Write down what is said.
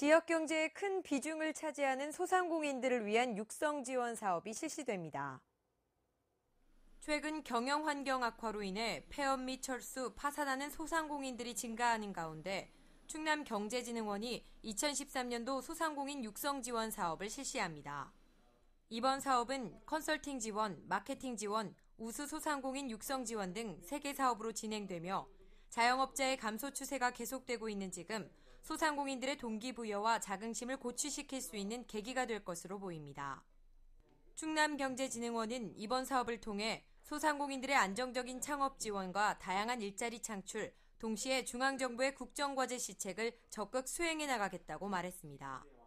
지역 경제에 큰 비중을 차지하는 소상공인들을 위한 육성 지원 사업이 실시됩니다. 최근 경영 환경 악화로 인해 폐업 및 철수, 파산하는 소상공인들이 증가하는 가운데 충남 경제진흥원이 2013년도 소상공인 육성 지원 사업을 실시합니다. 이번 사업은 컨설팅 지원, 마케팅 지원, 우수 소상공인 육성 지원 등 3개 사업으로 진행되며 자영업자의 감소 추세가 계속되고 있는 지금 소상공인들의 동기부여와 자긍심을 고취시킬 수 있는 계기가 될 것으로 보입니다. 충남경제진흥원은 이번 사업을 통해 소상공인들의 안정적인 창업 지원과 다양한 일자리 창출, 동시에 중앙정부의 국정과제 시책을 적극 수행해 나가겠다고 말했습니다.